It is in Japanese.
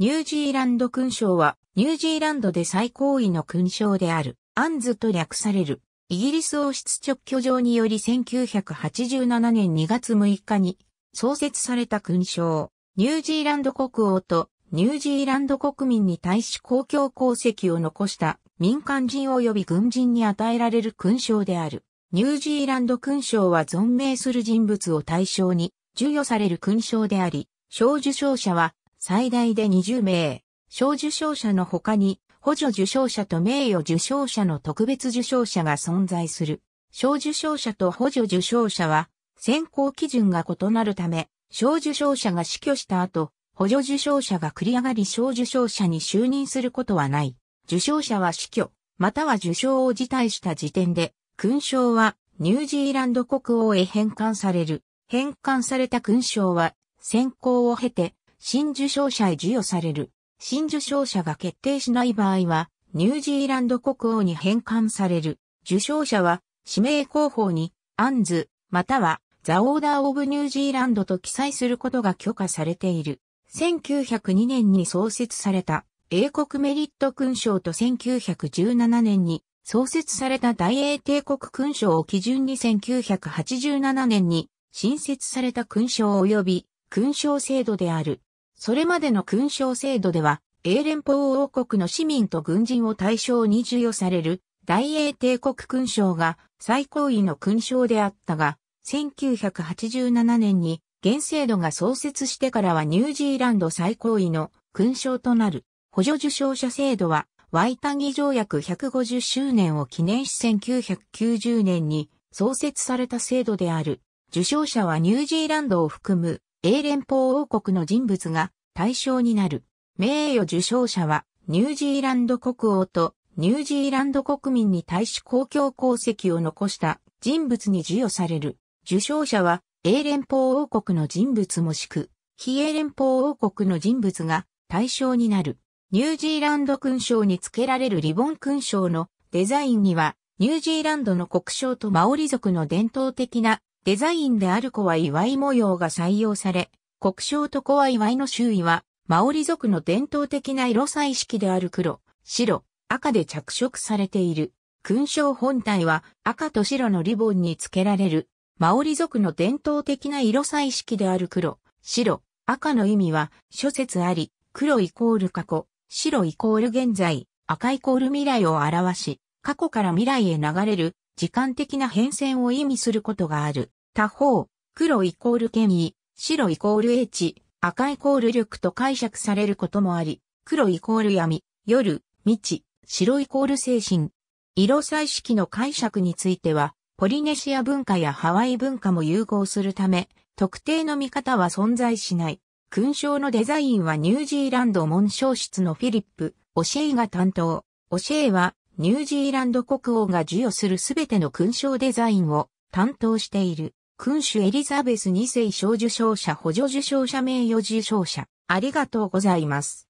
ニュージーランド勲章は、ニュージーランドで最高位の勲章である、アンズと略される、イギリス王室直居場により1987年2月6日に創設された勲章、ニュージーランド国王とニュージーランド国民に対し公共功績を残した民間人及び軍人に与えられる勲章である。ニュージーランド勲章は存命する人物を対象に授与される勲章であり、小受賞者は最大で20名、賞受賞者の他に、補助受賞者と名誉受賞者の特別受賞者が存在する。賞受賞者と補助受賞者は、選考基準が異なるため、賞受賞者が死去した後、補助受賞者が繰り上がり賞受賞者に就任することはない。受賞者は死去、または受賞を辞退した時点で、勲章はニュージーランド国王へ返還される。返還された勲章は、選考を経て、新受賞者へ授与される。新受賞者が決定しない場合は、ニュージーランド国王に返還される。受賞者は、指名候補に、アンズ、または、ザ・オーダー・オブ・ニュージーランドと記載することが許可されている。1902年に創設された、英国メリット勲章と1917年に創設された大英帝国勲章を基準に1987年に新設された勲章及び勲章制度である。それまでの勲章制度では、英連邦王国の市民と軍人を対象に授与される大英帝国勲章が最高位の勲章であったが、1987年に現制度が創設してからはニュージーランド最高位の勲章となる補助受賞者制度はワイタギ条約150周年を記念し1990年に創設された制度である。受賞者はニュージーランドを含む英連邦王国の人物が対象になる。名誉受賞者はニュージーランド国王とニュージーランド国民に対し公共功績を残した人物に授与される。受賞者は英連邦王国の人物もしく、非英連邦王国の人物が対象になる。ニュージーランド勲章に付けられるリボン勲章のデザインには、ニュージーランドの国章とマオリ族の伝統的なデザインであるコワイワイ模様が採用され、国章とコワイワイの周囲は、マオリ族の伝統的な色彩色である黒、白、赤で着色されている。勲章本体は赤と白のリボンに付けられる。マオリ族の伝統的な色彩色である黒、白、赤の意味は諸説あり、黒イコール過去、白イコール現在、赤イコール未来を表し、過去から未来へ流れる時間的な変遷を意味することがある。他方、黒イコール権威、白イコールチ、赤イコール力と解釈されることもあり、黒イコール闇、夜、未知、白イコール精神。色彩色の解釈については、ポリネシア文化やハワイ文化も融合するため、特定の見方は存在しない。勲章のデザインはニュージーランド紋章室のフィリップ、オシェイが担当。オシェイはニュージーランド国王が授与するすべての勲章デザインを担当している。君主エリザベス2世小受賞者補助受賞者名誉受賞者。ありがとうございます。